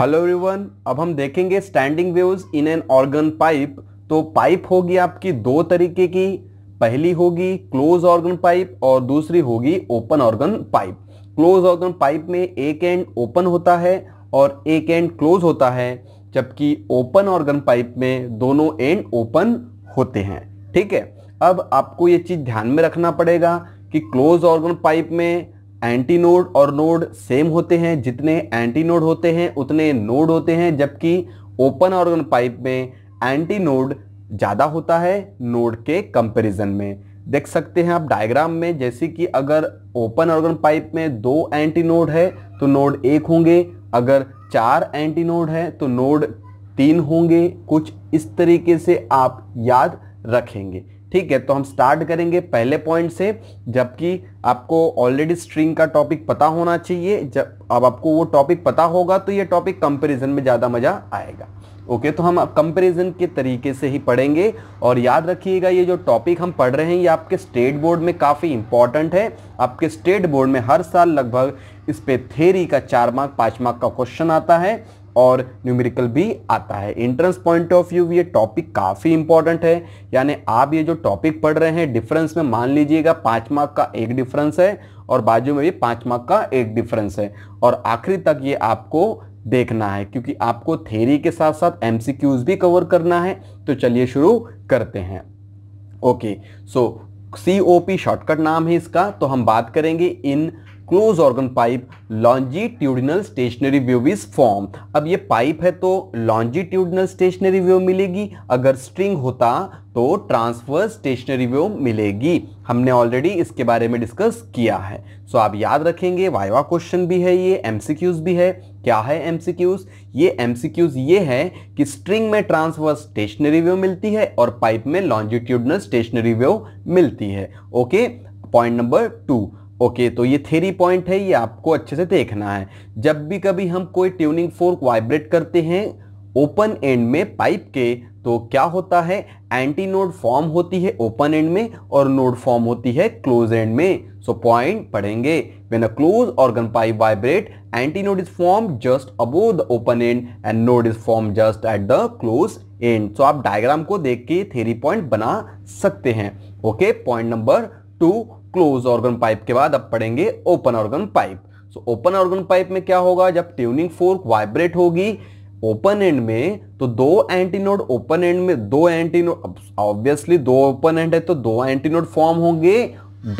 hello everyone अब हम देखेंगे standing waves in an organ pipe तो पाइप होगी आपकी दो तरीके की पहली होगी क्लोज ऑर्गन पाइप और दूसरी होगी open organ pipe close organ pipe में एक एंड ओपन होता है और एक एंड क्लोज होता है जबकि ओपन ऑर्गन पाइप में दोनों एंड ओपन होते हैं ठीक है अब आपको ये चीज़ ध्यान में रखना पड़ेगा कि क्लोज ऑर्गन पाइप में एंटी नोड और नोड सेम होते हैं जितने एंटी नोड होते हैं उतने नोड होते हैं जबकि ओपन ऑर्गन पाइप में एंटी नोड ज़्यादा होता है नोड के कंपैरिजन में देख सकते हैं आप डायग्राम में जैसे कि अगर ओपन ऑर्गन पाइप में दो एंटी नोड है तो नोड एक होंगे अगर चार एंटी नोड है तो नोड तीन होंगे कुछ इस तरीके से आप याद रखेंगे ठीक है तो हम स्टार्ट करेंगे पहले पॉइंट से जबकि आपको ऑलरेडी स्ट्रिंग का टॉपिक पता होना चाहिए जब अब आपको वो टॉपिक पता होगा तो ये टॉपिक कंपेरिजन में ज़्यादा मज़ा आएगा ओके तो हम कंपैरिजन के तरीके से ही पढ़ेंगे और याद रखिएगा ये जो टॉपिक हम पढ़ रहे हैं ये आपके स्टेट बोर्ड में काफ़ी इंपॉर्टेंट है आपके स्टेट बोर्ड में हर साल लगभग इस पे थेरी का चार मार्क पाँच मार्क का क्वेश्चन आता है और न्यूमेरिकल भी आता है इंट्रेंस पॉइंट ऑफ व्यू ये टॉपिक काफ़ी इंपॉर्टेंट है यानी आप ये जो टॉपिक पढ़ रहे हैं डिफरेंस में मान लीजिएगा पाँच मार्क का एक डिफरेंस है और बाजू में भी पाँच मार्क का एक डिफरेंस है और आखिरी तक ये आपको देखना है क्योंकि आपको थेरी के साथ साथ एम भी कवर करना है तो चलिए शुरू करते हैं okay so C O P shortcut नाम है इसका तो हम बात करेंगे in close organ pipe longitudinal stationary wave is form अब ये पाइप है तो लॉन्जिट्यूडिनल स्टेशनरी व्यू मिलेगी अगर स्ट्रिंग होता तो ट्रांसफर स्टेशनरी व्यू मिलेगी हमने ऑलरेडी इसके बारे में डिस्कस किया है सो आप याद रखेंगे वाइवा क्वेश्चन भी है ये क्यूज भी है क्या है क्यूज ये क्यूज ये है कि स्ट्रिंग में ट्रांसफर स्टेशनरी व्यू मिलती है और पाइप में लॉन्जिट्यूडनल स्टेशनरी व्यू मिलती है okay point number two okay तो ये थेरी पॉइंट है ये आपको अच्छे से देखना है जब भी कभी हम कोई ट्यूनिंग फोर्क वाइब्रेट करते हैं ओपन एंड में पाइप के तो क्या होता है एंटी नोड फॉर्म होती है ओपन एंड में और नोड फॉर्म होती है क्लोज एंड में सो पॉइंट पढ़ेंगे when a close organ pipe vibrate antinode is form just above the open end and node is form just at the close end so आप diagram को देख के theory point बना सकते हैं okay point number two close organ pipe के बाद अब पढ़ेंगे open organ pipe so open organ pipe में क्या होगा जब ट्यूनिंग फोर्क वाइब्रेट होगी ओपन एंड में तो दो एंटीनोड ओपन एंड में दो एंटीनोड ऑब्वियसली दो ओपन एंड है तो दो एंटीनोड फॉर्म होंगे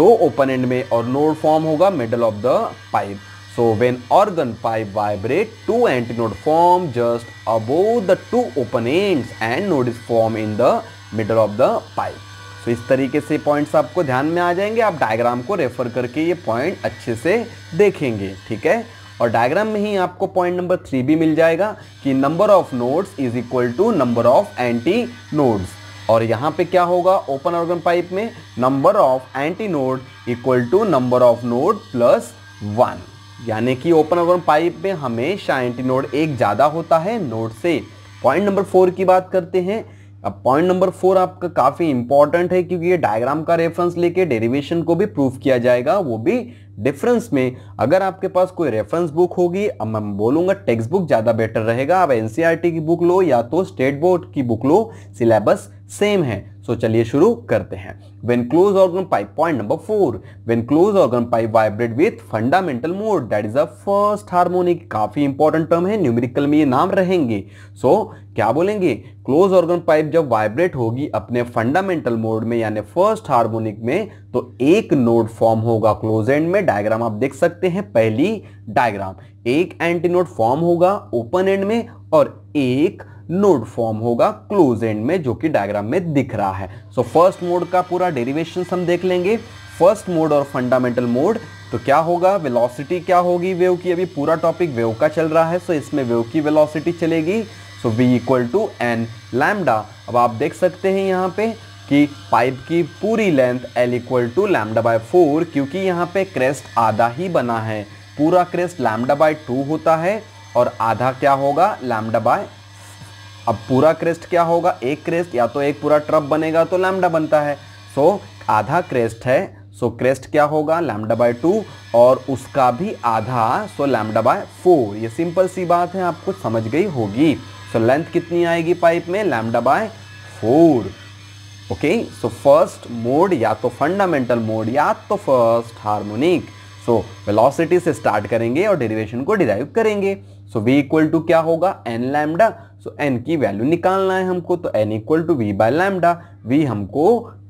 दो ओपन एंड में और नोड फॉर्म होगा middle of the pipe so when organ pipe vibrate two antinode form just above the two open ends and node is form in the middle of the pipe तो इस तरीके से points आपको ध्यान में आ जाएंगे आप डायग्राम को रेफर करके ये पॉइंट अच्छे से देखेंगे ठीक है और डायग्राम में ही आपको पॉइंट नंबर थ्री भी मिल जाएगा कि number of nodes is equal to number of antinodes और यहाँ पे क्या होगा ओपन ऑर्गन पाइप में number of antinode equal to number of node plus one यानी कि ओपन ऑर्गन पाइप में हमेशा एंटी नोड एक ज़्यादा होता है नोड से पॉइंट नंबर फोर की बात करते हैं अब पॉइंट नंबर फोर आपका काफी इंपॉर्टेंट है क्योंकि ये डायग्राम का रेफरेंस लेके डेरिवेशन को भी प्रूफ किया जाएगा वो भी डिफरेंस में अगर आपके पास कोई रेफरेंस बुक होगी अब मैं बोलूंगा टेक्स्ट बुक ज़्यादा बेटर रहेगा आप एनसीआरटी e की बुक लो या तो स्टेट बोर्ड की बुक लो सिलेबस सेम है सो चलिए शुरू करते हैं when close organ pipe point number four when close organ pipe vibrate with fundamental mode that is a first harmonic काफी इंपॉर्टेंट टर्म है न्यूमेरिकल में ये नाम रहेंगे सो so, क्या बोलेंगे क्लोज ऑर्गन पाइप जब वाइब्रेट होगी अपने फंडामेंटल मोड में यानी फर्स्ट हार्मोनिक में तो एक नोड फॉर्म होगा क्लोज एंड में डायग्राम आप देख सकते हैं पहली डायग्राम एक एंटीनोड फॉर्म होगा ओपन एंड में और एक नोड फॉर्म होगा क्लोज एंड में जो कि डायग्राम में दिख रहा है सो फर्स्ट मोड का पूरा डेरिवेशन हम देख लेंगे फर्स्ट मोड और फंडामेंटल मोड तो क्या होगा वेलोसिटी क्या होगी वेव की अभी पूरा टॉपिक वेव का चल रहा है सो so इसमें वेव की वेलोसिटी चलेगी so V equal to N lambda अब आप देख सकते हैं यहाँ पे कि पाइप की पूरी length L equal to lambda by four क्योंकि यहाँ पे क्रेस्ट आधा ही बना है पूरा क्रेस्ट लैमडा बाय टू होता है और आधा क्या होगा लैमडा बाय अब पूरा क्रेस्ट क्या होगा एक क्रेस्ट या तो एक पूरा ट्रप बनेगा तो लैमडा बनता है सो so, आधा क्रेस्ट है सो so, क्रेस्ट क्या होगा लैमडा बाय टू और उसका भी आधा सो लैमडा बाय फोर ये सिंपल सी बात है आपको समझ गई होगी सो so, लेंथ कितनी आएगी पाइप में lambda by four okay so first mode या तो फंडामेंटल मोड या तो फर्स्ट हार्मोनिक सो वेलोसिटी से स्टार्ट करेंगे और डेरिवेशन को डिराइव करेंगे सो वी इक्वल टू क्या होगा N lambda so so, N की वैल्यू निकालना है हमको तो N equal to V by lambda V हमको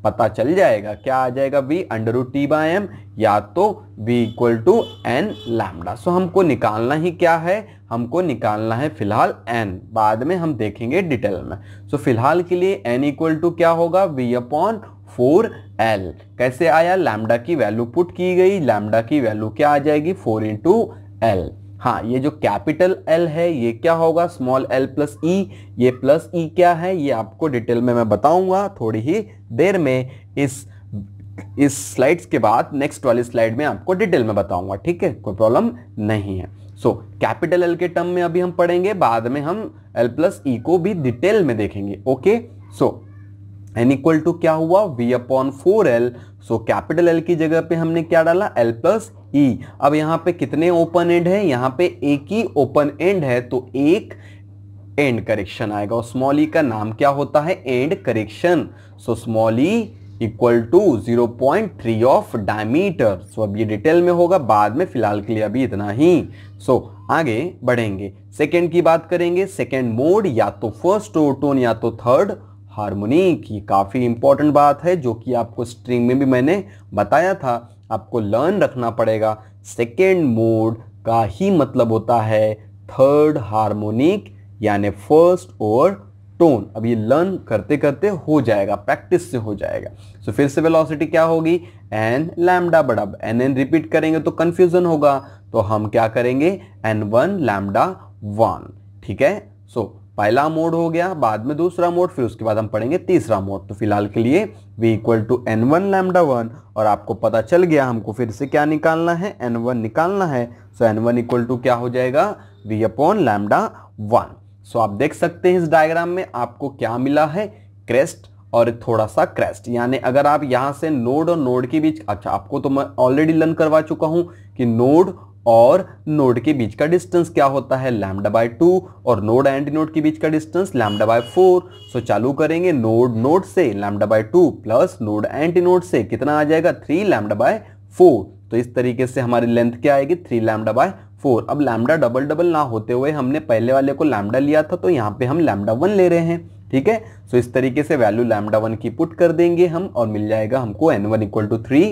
पता चल जाएगा क्या आ जाएगा V under root T by M या तो V equal to N lambda so हमको निकालना ही क्या है हमको निकालना है फिलहाल एन बाद में हम देखेंगे डिटेल में सो so, फिलहाल के लिए एन इक्वल टू क्या होगा वी अपॉन फोर एल कैसे आया लैमडा की वैल्यू पुट की गई लैमडा की वैल्यू क्या आ जाएगी फोर इंटू एल हाँ ये जो कैपिटल एल है ये क्या होगा स्मॉल एल प्लस ई ये प्लस ई e क्या है ये आपको डिटेल में मैं बताऊंगा थोड़ी ही देर में इस इस स्लाइड्स के बाद नेक्स्ट वाली स्लाइड में आपको डिटेल में बताऊंगा ठीक है कोई प्रॉब्लम नहीं है सो कैपिटल एल के टर्म में अभी हम पढ़ेंगे बाद में हम एल प्लस ई को भी डिटेल में देखेंगे okay so so, N equal to क्या हुआ V upon four L so capital L की जगह पे हमने क्या डाला एल प्लस ई अब यहाँ पे कितने ओपन एंड है यहाँ पे एक ही ओपन एंड है तो एक एंड करेक्शन आएगा और स्मॉल ई e का नाम क्या होता है end correction so small E equal to zero point three of diameter सो अब ये डिटेल में होगा बाद में फिलहाल के लिए अभी इतना ही सो so, आगे बढ़ेंगे सेकेंड की बात करेंगे सेकेंड मोड या तो फर्स्ट ओटोन या तो थर्ड हारमोनिक ये काफ़ी इम्पॉर्टेंट बात है जो कि आपको स्ट्रिंग में भी मैंने बताया था आपको लर्न रखना पड़ेगा सेकेंड मोड का ही मतलब होता है थर्ड हारमोनिक यानि फर्स्ट और टोन अब ये लर्न करते करते हो जाएगा प्रैक्टिस से हो जाएगा सो so, फिर से वेलोसिटी क्या होगी एन लैमडा बड़ा एन एन रिपीट करेंगे तो कन्फ्यूजन होगा तो हम क्या करेंगे एन वन लैमडा वन ठीक है सो so, पहला मोड हो गया बाद में दूसरा मोड फिर उसके बाद हम पढ़ेंगे तीसरा मोड तो फिलहाल के लिए v equal to N one lambda one और आपको पता चल गया हमको फिर से क्या निकालना है एन वन निकालना है so N one equal to क्या हो जाएगा v upon lambda one so आप देख सकते हैं इस डायग्राम में आपको क्या मिला है क्रेस्ट और थोड़ा सा क्रेस्ट यानी अगर आप यहाँ से नोड और नोड के बीच अच्छा आपको तो मैं ऑलरेडी लर्न करवा चुका हूँ कि नोड और नोड के बीच का डिस्टेंस क्या होता है लैमडा बाय टू और नोड नोड के बीच का distance lambda by four so चालू करेंगे नोड नोड से lambda by two plus node node से कितना आ जाएगा थ्री लैमडा बाय फोर तो इस तरीके से हमारी लेंथ क्या आएगी थ्री लैमडा बाय फोर अब लैमडा डबल डबल ना होते हुए हमने पहले वाले को लैमडा लिया था तो यहाँ पे हम लैमडा वन ले रहे हैं ठीक है सो इस तरीके से वैल्यू लैमडा वन की पुट कर देंगे हम और मिल जाएगा हमको N one equal to three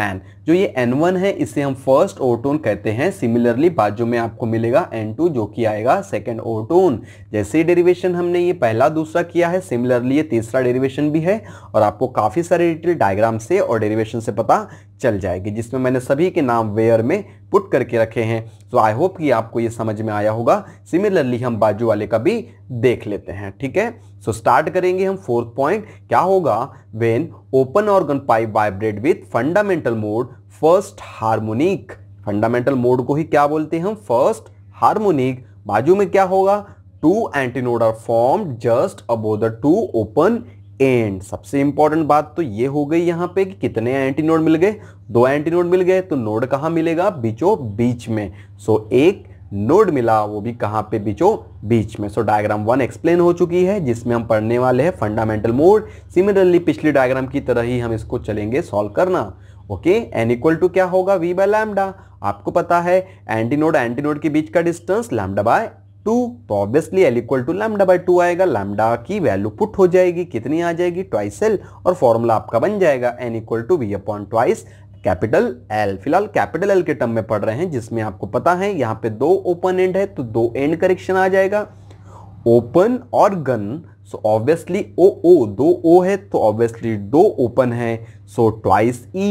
N जो ये एन वन है इसे हम फर्स्ट ओटोन कहते हैं सिमिलरली बाजू में आपको मिलेगा एन टू जो कि आएगा सेकेंड ओटोन जैसे डेरिवेशन हमने ये पहला दूसरा किया है सिमिलरली ये तीसरा डेरिवेशन भी है और आपको काफ़ी सारे डिटेल डायग्राम से और डेरिवेशन से पता चल जाएगी जिसमें मैंने सभी के नाम वेयर में पुट करके रखे हैं सो आई होप कि आपको ये समझ में आया होगा सिमिलरली हम बाजू वाले का भी देख लेते हैं ठीक है सो so, स्टार्ट करेंगे हम फोर्थ पॉइंट क्या होगा when open organ pipe vibrate with fundamental mode first harmonic fundamental mode को ही क्या बोलते हैं हम फर्स्ट हार्मोनिक बाजू में क्या होगा two antinode are form just above the two open end सबसे इंपॉर्टेंट बात तो ये हो गई यहाँ पे कि कितने एंटीनोड मिल गए दो एंटीनोड मिल गए तो नोड कहाँ मिलेगा बीचो बीच में सो so, एक नोड मिला वो भी कहाँ पे बीचों बीच में सो डायग्राम वन एक्सप्लेन हो चुकी है जिसमें हम पढ़ने वाले हैं फंडामेंटल मोड सिमिलरली पिछली डायग्राम की तरह ही हम इसको चलेंगे सॉल्व करना ओके एन इक्वल टू क्या होगा वी बाय लैमडा आपको पता है एंटीनोड एंटीनोड के बीच का डिस्टेंस लैमडा बाय टू तो obviously L equal to lambda by two आएगा लैमडा की वैल्यू पुट हो जाएगी कितनी आ जाएगी ट्वाइस एल और फॉर्मूला आपका बन जाएगा N equal to V upon twice capital L फिलहाल कैपिटल एल के टर्म में पढ़ रहे हैं जिसमें आपको पता है यहां पे दो ओपन एंड है तो दो एंड करेक्शन आ जाएगा ओपन और गन सो ऑब्वियसली ओ ओ दो ओ है तो ऑब्वियसली दो ओपन है so twice E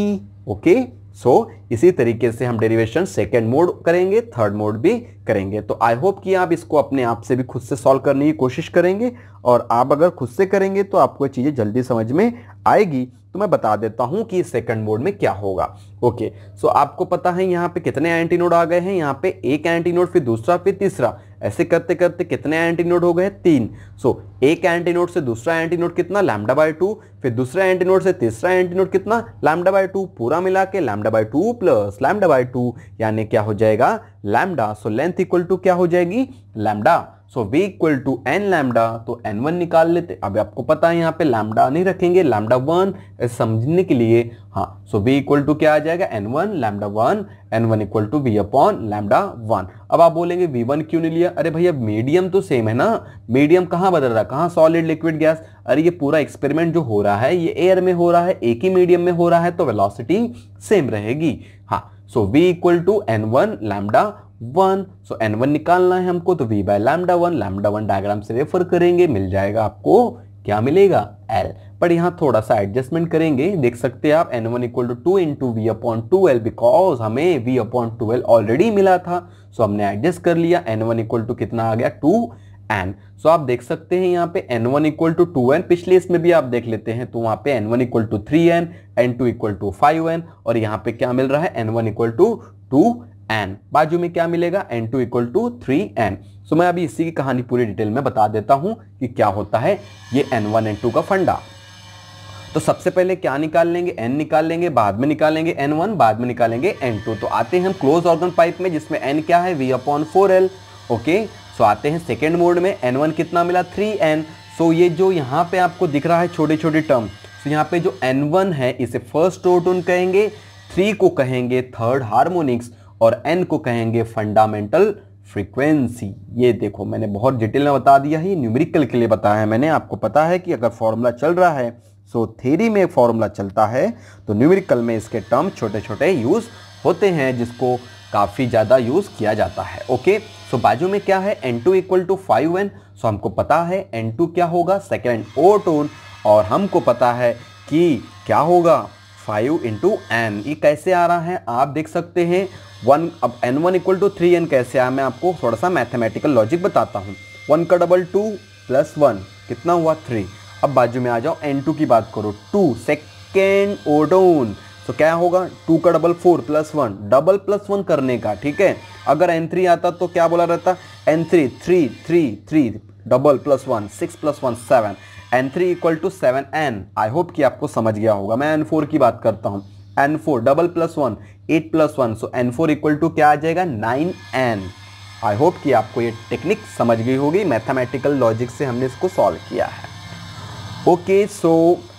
okay so so, इसी तरीके से हम डेरिवेशन सेकेंड मोड करेंगे थर्ड मोड भी करेंगे तो आई होप कि आप इसको अपने आप से भी खुद से सॉल्व करने की कोशिश करेंगे और आप अगर खुद से करेंगे तो आपको चीज़ें जल्दी समझ में आएगी तो मैं बता देता हूं कि सेकंड मोड में क्या होगा ओके सो आपको पता है यहाँ पे कितने एंटी नोड आ गए हैं यहाँ पे एक एंटी नोड फिर दूसरा फिर तीसरा ऐसे करते करते कितने एंटीनोड हो गए तीन सो so, एक एंटीनोड से दूसरा एंटीनोड कितना लैमडा बाय टू फिर दूसरा एंटीनोड से तीसरा एंटीनोड कितना लैमडा बाय टू पूरा मिला के lambda by two plus lambda by two यानी क्या हो जाएगा lambda so length equal to क्या हो जाएगी lambda so v equal to N lambda तो एन वन निकाल लेते अब आपको पता है यहाँ पे लैमडा नहीं रखेंगे लैमडा वन समझने के लिए हाँ सो v इक्वल टू क्या आ जाएगा N one lambda one N one equal to V upon lambda one अब आप बोलेंगे वी वन क्यों नहीं लिया अरे भैया मीडियम तो सेम है ना मीडियम कहाँ बदल रहा है कहाँ सॉलिड लिक्विड गैस अरे ये पूरा एक्सपेरिमेंट जो हो रहा है ये एयर में हो रहा है एक ही मीडियम में हो रहा है तो वेलोसिटी सेम रहेगी हाँ so V equal to N one lambda one so N one निकालना है हमको तो V by lambda one lambda one diagram से रेफर करेंगे मिल जाएगा आपको क्या मिलेगा एल पर यहाँ थोड़ा सा एडजस्टमेंट करेंगे देख सकते हैं आप N one equal to two into V upon two L because हमें V upon two L already मिला था सो हमने एडजस्ट कर लिया एन वन इक्वल टू कितना आ गया टू एन सो आप देख सकते हैं यहाँ पे N one equal to two N पिछले इसमें भी आप देख लेते हैं तो वहाँ पे N one equal to three N N two equal to five N और यहाँ पे क्या मिल रहा है N one equal to two N बाजू में क्या मिलेगा N two equal to three N so मैं अभी इसी की कहानी पूरी डिटेल में बता देता हूँ कि क्या होता है ये एन वन एन टू का फंडा तो सबसे पहले क्या निकाल लेंगे एन निकाल लेंगे बाद में निकालेंगे एन वन बाद में निकालेंगे एन टू तो आते हैं हम क्लोज ऑर्गन पाइप में जिसमें एन क्या है V upon four L okay so आते हैं सेकेंड मोड में एन वन कितना मिला थ्री एन सो ये जो यहाँ पे आपको दिख रहा है छोटे छोटे टर्म सो यहाँ पे जो एन वन है इसे फर्स्ट टोटोन कहेंगे थ्री को कहेंगे थर्ड हारमोनिक्स और एन को कहेंगे फंडामेंटल फ्रीक्वेंसी ये देखो मैंने बहुत डिटेल में बता दिया है ये न्यूमेरिकल के लिए बताया है मैंने आपको पता है कि अगर फॉर्मूला चल रहा है सो थेरी में फॉर्मूला चलता है तो न्यूमेरिकल में इसके टर्म छोटे छोटे यूज़ होते हैं जिसको काफ़ी ज़्यादा यूज़ किया जाता है ओके सो बाजू में क्या है N two equal to five N so हमको पता है एन टू क्या होगा सेकेंड ओ टोन और हमको पता है कि क्या होगा फाइव इंटू एन ये कैसे आ रहा है आप देख सकते हैं वन अब N one equal to three N कैसे आया मैं आपको थोड़ा सा मैथमेटिकल लॉजिक बताता हूँ वन का डबल टू प्लस वन कितना हुआ थ्री अब बाजू में आ जाओ एन टू की बात करो टू सेकेंड ओडोन तो क्या होगा टू का double four plus one double plus one करने का ठीक है अगर एन थ्री आता तो क्या बोला रहता N three three three three double plus one six plus one seven N three equal to seven N I hope कि आपको समझ गया होगा मैं एन फोर की बात करता हूँ N four double plus one eight plus one so N four equal to क्या आ जाएगा नाइन एन आई होप कि आपको ये टेक्निक समझ गई होगी मैथमेटिकल लॉजिक से हमने इसको सॉल्व किया है ओके okay, सो so,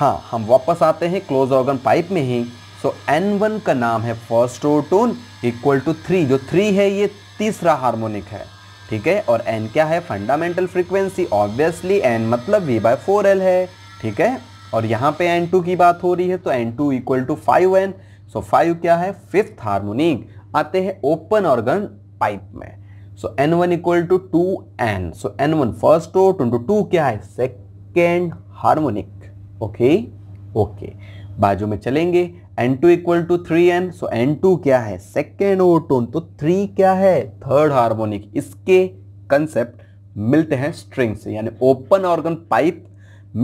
हाँ हम वापस आते हैं क्लोज ऑर्गन पाइप में ही सो एन वन का नाम है first overtone equal to three जो थ्री है ये तीसरा हार्मोनिक है ठीक है और एन क्या है फंडामेंटल फ्रिक्वेंसी ऑब्वियसली एन मतलब वी बाय फोर एल है ठीक है और यहाँ पे एन टू की बात हो रही है तो N two equal to five N so five क्या है फिफ्थ हार्मोनिक आते हैं ओपन ऑर्गन पाइप में so N one equal to two N so N one first और टू टू क्या है सेकेंड हार्मोनिक ओके ओके बाजू में चलेंगे N two equal to three N so N two क्या है सेकेंड ओटोन तो थ्री क्या है थर्ड हार्मोनिक इसके कंसेप्ट मिलते हैं स्ट्रिंग से यानी ओपन ऑर्गन पाइप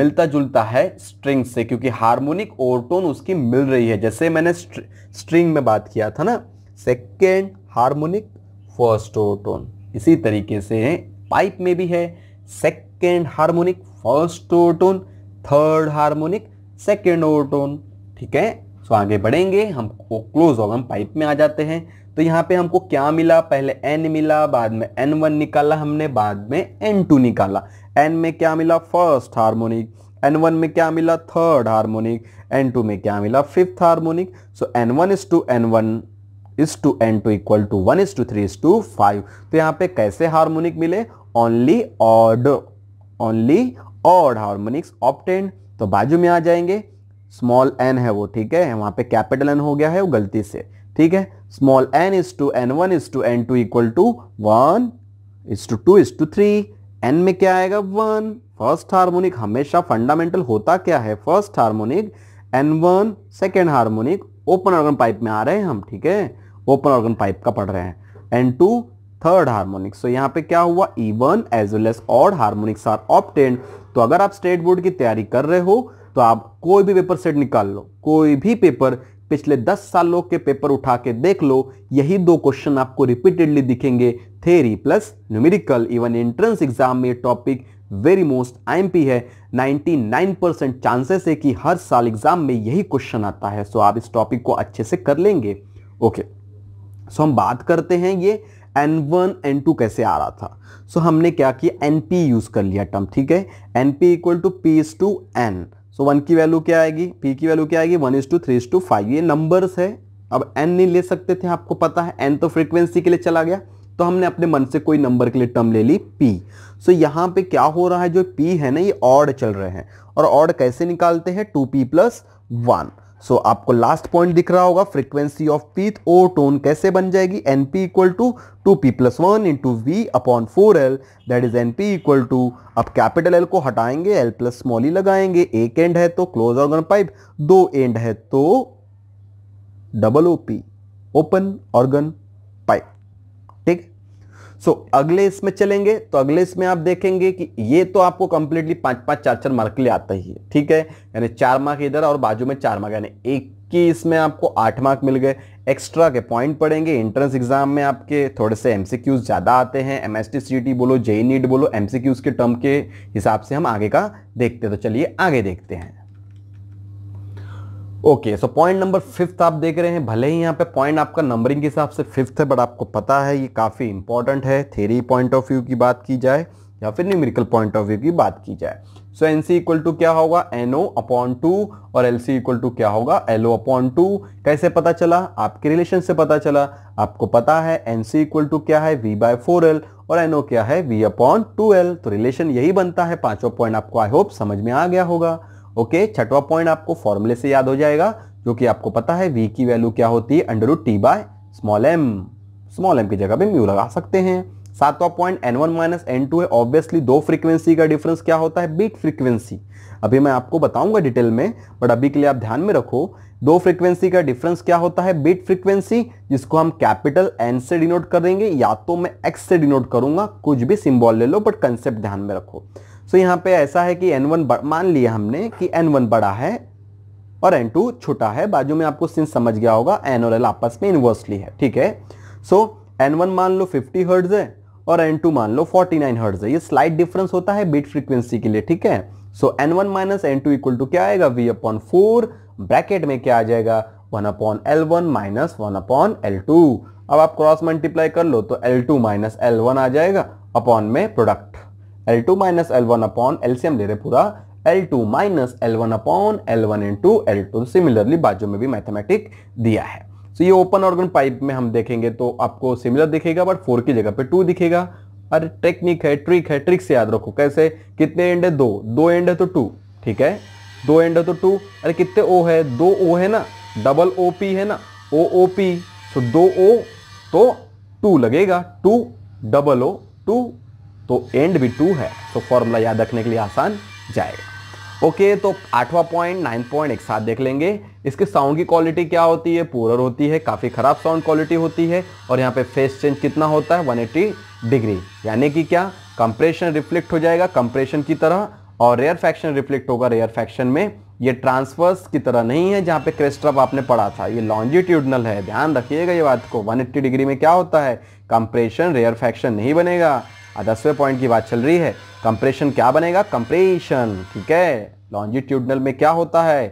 मिलता जुलता है स्ट्रिंग से क्योंकि हार्मोनिक ओटोन उसकी मिल रही है जैसे मैंने स्ट्रिंग में बात किया था ना सेकेंड हार्मोनिक फर्स्ट ओटोन इसी तरीके से है पाइप में भी है second harmonic first overtone third harmonic second overtone ठीक है सो आगे बढ़ेंगे हमको क्लोज ऑगम पाइप में आ जाते हैं तो यहाँ पे हमको क्या मिला पहले एन मिला बाद में एन वन निकाला हमने बाद में एन टू निकाला एन में क्या मिला फर्स्ट हार्मोनिक एन वन में क्या मिला थर्ड हार्मोनिक एन टू में क्या मिला fifth harmonic so N one is two N one is two N two equal to one is two three is two five तो यहाँ पे कैसे हार्मोनिक मिले only odd only odd harmonics obtained तो बाजू में आ जाएंगे स्मॉल एन है वो ठीक है वहां पे कैपिटल एन हो गया है वो गलती से ठीक है small N is two N one is two N two equal to one is two two is two three N में क्या आएगा वन फर्स्ट हार्मोनिक हमेशा फंडामेंटल होता क्या है first harmonic N one second harmonic open organ pipe में आ रहे हैं हम ठीक है ओपन ऑर्गन पाइप का पढ़ रहे हैं N two third harmonic so यहाँ पे क्या हुआ one as well as odd harmonics are obtained तो अगर आप स्टेट बोर्ड की तैयारी कर रहे हो तो आप कोई भी पेपर सेट निकाल लो कोई भी पेपर पिछले 10 सालों के पेपर उठा के देख लो यही दो क्वेश्चन आपको रिपीटेडली दिखेंगे theory plus numerical even entrance exam में टॉपिक वेरी मोस्ट आईएमपी है 99 परसेंट चांसेस है कि हर साल एग्जाम में यही क्वेश्चन आता है सो आप इस टॉपिक को अच्छे से कर लेंगे ओके सो हम बात करते हैं ये एन वन एन टू कैसे आ रहा था सो so, हमने क्या किया एन पी यूज़ कर लिया टर्म ठीक है N P equal to P is two N तो वन की वैल्यू क्या आएगी पी की वैल्यू क्या आएगी one is two three is two five ये नंबर्स है अब एन नहीं ले सकते थे आपको पता है एन तो फ्रिक्वेंसी के लिए चला गया तो हमने अपने मन से कोई नंबर के लिए टर्म ले ली पी सो so, यहाँ पे क्या हो रहा है जो पी है ना ये ऑड चल रहे हैं और ऑड कैसे निकालते हैं two P plus one so so, आपको लास्ट पॉइंट दिख रहा होगा frequency of Pth overtone कैसे बन जाएगी N P equal to two P plus one into V upon four L that is N P equal to अब capital L को हटाएंगे एल प्लस स्मॉल ही लगाएंगे एक एंड है तो क्लोज ऑर्गन पाइप दो एंड है तो double O P open organ pipe ठीक सो so, अगले इसमें चलेंगे तो अगले इसमें आप देखेंगे कि ये तो आपको कंप्लीटली पांच पांच चार चार मार्क के लिए आता ही है ठीक है यानी चार मार्क इधर और बाजू में चार मार्क यानी एक की इसमें आपको आठ मार्क मिल गए एक्स्ट्रा के पॉइंट पड़ेंगे एंट्रेंस एग्जाम में आपके थोड़े से एम ज़्यादा आते हैं एम एस e बोलो जेई नीट e e बोलो एम के टर्म के हिसाब से हम आगे का देखते हैं तो चलिए आगे देखते हैं okay so point number fifth आप देख रहे हैं भले ही यहाँ पे पॉइंट आपका नंबरिंग के हिसाब से फिफ्थ है बट आपको पता है ये काफ़ी इंपॉर्टेंट है थेरी पॉइंट ऑफ व्यू की बात की जाए या फिर न्यूमेरिकल पॉइंट ऑफ व्यू की बात की जाए so N C equal to क्या होगा एन ओ अपॉन टू और एल सी इक्वल टू क्या होगा एल ओ अपॉन टू कैसे पता चला आपके रिलेशन से पता चला आपको पता है एन सी इक्वल टू क्या है वी बाय फोर एल और एन ओ क्या है वी अपॉन टू एल तो रिलेशन यही बनता है पांचवा पॉइंट आपको आई होप समझ में आ गया होगा ओके छठवा पॉइंट आपको फॉर्मूले से याद हो जाएगा जो कि आपको पता है वी की वैल्यू क्या होती है under T by small M small M की जगह पे म्यू लगा सकते हैं सातवां point N one minus N two है ऑब्वियसली दो फ्रीक्वेंसी का डिफरेंस क्या होता है बीट फ्रीक्वेंसी अभी मैं आपको बताऊंगा डिटेल में बट अभी के लिए आप ध्यान में रखो दो फ्रीक्वेंसी का डिफरेंस क्या होता है बीट फ्रीक्वेंसी जिसको हम कैपिटल एन से डिनोट करेंगे या तो मैं एक्स से डिनोट करूंगा कुछ भी सिंबल ले लो बट कंसेप्ट ध्यान में रखो सो so, यहाँ पे ऐसा है कि एन वन मान लिया हमने कि एन वन बड़ा है और एन टू छोटा है बाजू में आपको सिंस समझ गया होगा एन और एल आपस में इन्वर्सली है ठीक है सो एन वन मान लो फिफ्टी हर्ड्स है और एन टू मान लो फोर्टी नाइन हर्ड्स है ये स्लाइड डिफरेंस होता है बीट फ्रीक्वेंसी के लिए ठीक है so N one minus N two equal to क्या आएगा वी अपॉन फोर ब्रैकेट में क्या आ जाएगा one upon L one minus one upon L two अब आप क्रॉस मल्टीप्लाई कर लो तो L two minus L one आ जाएगा अपॉन में product L two minus L one upon L C ले रहे पूरा L two minus L one upon L one into L two similarly बाजू में भी मैथमेटिक दिया है सो so, ये ओपन ऑर्गन पाइप में हम देखेंगे तो आपको सिमिलर दिखेगा बट फोर की जगह पे टू दिखेगा अरे टेक्निक है ट्रिक है ट्रिक से याद रखो कैसे कितने एंड है दो दो एंड है तो टू ठीक है दो एंड है तो टू अरे कितने ओ है दो ओ है ना डबल ओ पी है ना ओ ओ पी सो दो ओ तो टू लगेगा टू डबल ओ टू तो एंड भी टू है तो फॉर्मूला याद रखने के लिए आसान जाएगा ओके तो आठवां पॉइंट नाइन्थ पॉइंट एक साथ देख लेंगे इसके साउंड की क्वालिटी क्या होती है पूरर होती है काफ़ी ख़राब साउंड क्वालिटी होती है और यहाँ पे फेस चेंज कितना होता है 180 डिग्री यानी कि क्या कंप्रेशन रिफ्लेक्ट हो जाएगा कंप्रेशन की तरह और रेयर फैक्शन रिफ्लेक्ट होगा रेयर फैक्शन में ये ट्रांसवर्स की तरह नहीं है जहाँ पे क्रेस्ट्रप आपने पढ़ा था ये लॉन्जिट्यूडनल है ध्यान रखिएगा ये बात को 180 डिग्री में क्या होता है कंप्रेशन रेयर फैक्शन नहीं बनेगा दसवें पॉइंट की बात चल रही है कंप्रेशन क्या बनेगा कंप्रेशन ठीक है लॉन्जिट्यूडनल में क्या होता है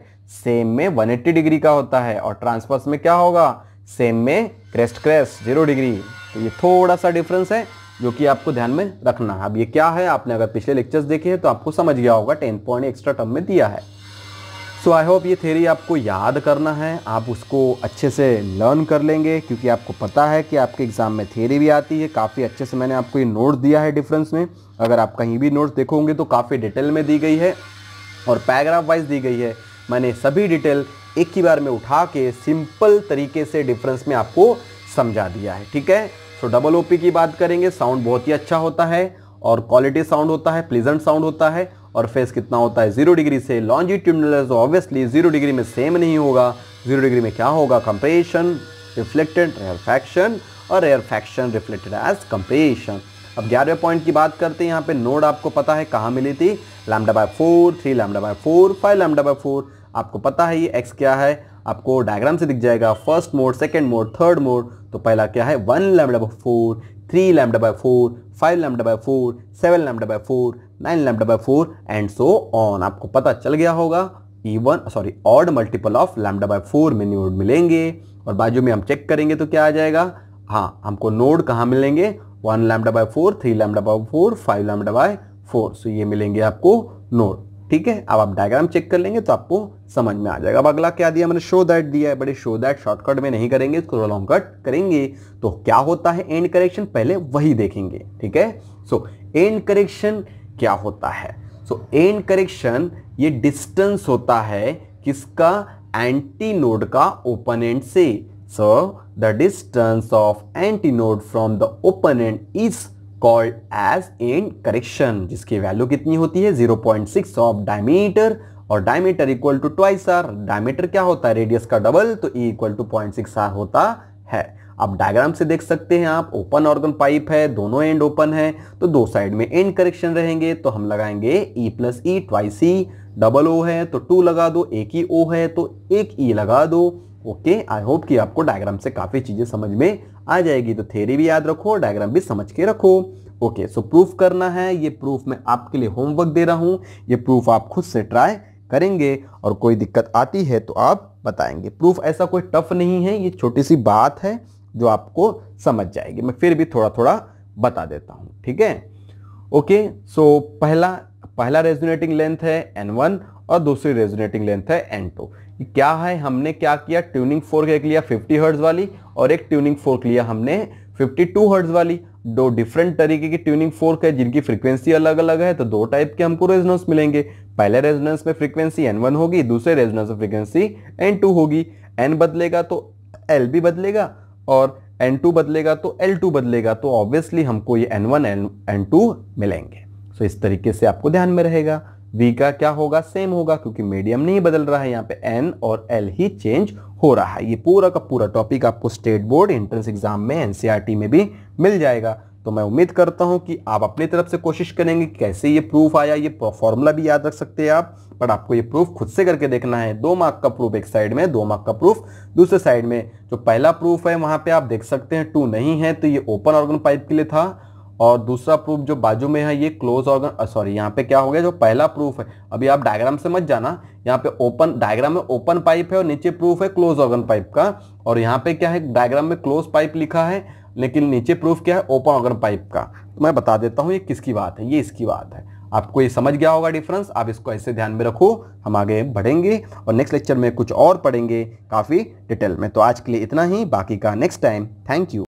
सेम में 180 डिग्री का होता है और ट्रांसफर्स में क्या होगा सेम में क्रेस्ट क्रेस्ट जीरो डिग्री तो ये थोड़ा सा डिफरेंस है जो कि आपको ध्यान में रखना है अब ये क्या है आपने अगर पिछले लेक्चर्स देखे हैं तो आपको समझ गया होगा टेन पॉइंट एक्स्ट्रा टर्म में दिया है सो आई होप ये थेरी आपको याद करना है आप उसको अच्छे से लर्न कर लेंगे क्योंकि आपको पता है कि आपके एग्ज़ाम में थेरी भी आती है काफ़ी अच्छे से मैंने आपको ये नोट दिया है डिफरेंस में अगर आप कहीं भी नोट्स देखोगे तो काफ़ी डिटेल में दी गई है और पैराग्राफ वाइज दी गई है मैंने सभी डिटेल एक ही बार में उठा के सिंपल तरीके से डिफरेंस में आपको समझा दिया है ठीक है सो डबल ओ की बात करेंगे साउंड बहुत ही अच्छा होता है और क्वालिटी साउंड होता है प्लीजेंट साउंड होता है और फेस कितना होता है जीरो डिग्री से लॉन्जिट्यूडनल ऑब्वियसली जीरो डिग्री में सेम नहीं होगा जीरो डिग्री में क्या होगा कंप्रेशन रिफ्लेक्टेड रेयरफैक्शन और रेयरफैक्शन रिफ्लेक्टेड एज कंप्रेशन अब ग्यारहवें पॉइंट की बात करते हैं यहाँ पे नोड आपको पता है कहाँ मिली थी lambda by four three lambda by four five lambda by four आपको पता है ये एक्स क्या है आपको डायग्राम से दिख जाएगा first mode second mode third mode तो पहला क्या है one lambda by four three lambda by four five lambda by four seven lambda by four nine lambda by four and so on आपको पता चल गया होगा even sorry odd multiple of lambda by four में node मिलेंगे और बाजू में हम चेक करेंगे तो क्या आ जाएगा हाँ हमको नोड कहाँ मिलेंगे one lambda by four three lambda by four five lambda by four so ये मिलेंगे आपको नोड ठीक है अब आप डायग्राम चेक कर लेंगे तो आपको समझ में आ जाएगा अब अगला क्या दिया मैंने शो दैट दिया है बड़े शो दैट शॉर्टकट में नहीं करेंगे इसको लॉन्ग कट करेंगे तो क्या होता है एंड करेक्शन पहले वही देखेंगे ठीक है सो एंड करेक्शन क्या होता है सो एंड करेक्शन ये डिस्टेंस होता है किसका एंटी नोड का ओपन एंड से so the distance of antinode from the open end is called as end correction जिसकी वैल्यू कितनी होती है 0.6 ऑफ डायमीटर और diameter equal to twice R diameter क्या होता है रेडियस का डबल तो E equal to point six R होता है आप डायग्राम से देख सकते हैं आप ओपन ऑर्गन पाइप है दोनों एंड ओपन है तो दो साइड में एंड करेक्शन रहेंगे तो हम लगाएंगे E plus E twice E double O है तो टू लगा दो एक ही ओ है तो एक ई e लगा दो ओके आई होप कि आपको डायग्राम से काफ़ी चीज़ें समझ में आ जाएगी तो थेरी भी याद रखो डायग्राम भी समझ के रखो ओके सो प्रूफ करना है ये प्रूफ मैं आपके लिए होमवर्क दे रहा हूँ ये प्रूफ आप खुद से ट्राई करेंगे और कोई दिक्कत आती है तो आप बताएंगे प्रूफ ऐसा कोई टफ नहीं है ये छोटी सी बात है जो आपको समझ जाएगी मैं फिर भी थोड़ा थोड़ा बता देता हूँ ठीक है ओके सो पहला पहला रेजोनेटिंग लेंथ है एन वन और दूसरी रेजोनेटिंग लेंथ है एन टू क्या है हमने क्या किया ट्यूनिंग फोर्क एक लिया 50 हर्ट्ज वाली और एक ट्यूनिंग फोर्क लिया हमने 52 हर्ट्ज वाली दो डिफरेंट तरीके की ट्यूनिंग फोर्क है जिनकी फ्रीक्वेंसी अलग अलग है तो दो टाइप के हमको रेजोनेंस मिलेंगे पहले रेजोनेंस में फ्रीक्वेंसी N1 होगी दूसरे रेजोनेंस में फ्रीक्वेंसी N2 होगी N बदलेगा तो एल भी बदलेगा और N2 बदलेगा तो L2 बदलेगा तो ऑब्वियसली हमको ये N1 टू मिलेंगे सो तो इस तरीके से आपको ध्यान में रहेगा v का क्या होगा सेम होगा क्योंकि मीडियम नहीं बदल रहा है यहाँ पे n और l ही चेंज हो रहा है ये पूरा का पूरा टॉपिक आपको स्टेट बोर्ड एंट्रेंस एग्जाम में एनसीईआरटी e में भी मिल जाएगा तो मैं उम्मीद करता हूँ कि आप अपनी तरफ से कोशिश करेंगे कैसे ये प्रूफ आया ये फॉर्मूला भी याद रख सकते हैं आप बट आपको ये प्रूफ खुद से करके देखना है दो मार्क का प्रूफ एक साइड में दो मार्क का प्रूफ दूसरे साइड में जो पहला प्रूफ है वहाँ पर आप देख सकते हैं टू नहीं है तो ये ओपन ऑर्गन पाइप के लिए था और दूसरा प्रूफ जो बाजू में है ये क्लोज ऑर्गन सॉरी यहाँ पे क्या हो गया जो पहला प्रूफ है अभी आप डायग्राम से मत जाना यहाँ पे ओपन डायग्राम में ओपन पाइप है और नीचे प्रूफ है क्लोज ऑर्गन पाइप का और यहाँ पे क्या है डायग्राम में क्लोज पाइप लिखा है लेकिन नीचे प्रूफ क्या है ओपन ऑर्गन पाइप का तो मैं बता देता हूँ ये किसकी बात है ये इसकी बात है आपको ये समझ गया होगा डिफरेंस आप इसको ऐसे ध्यान में रखो हम आगे बढ़ेंगे और नेक्स्ट लेक्चर में कुछ और पढ़ेंगे काफ़ी डिटेल में तो आज के लिए इतना ही बाकी का नेक्स्ट टाइम थैंक यू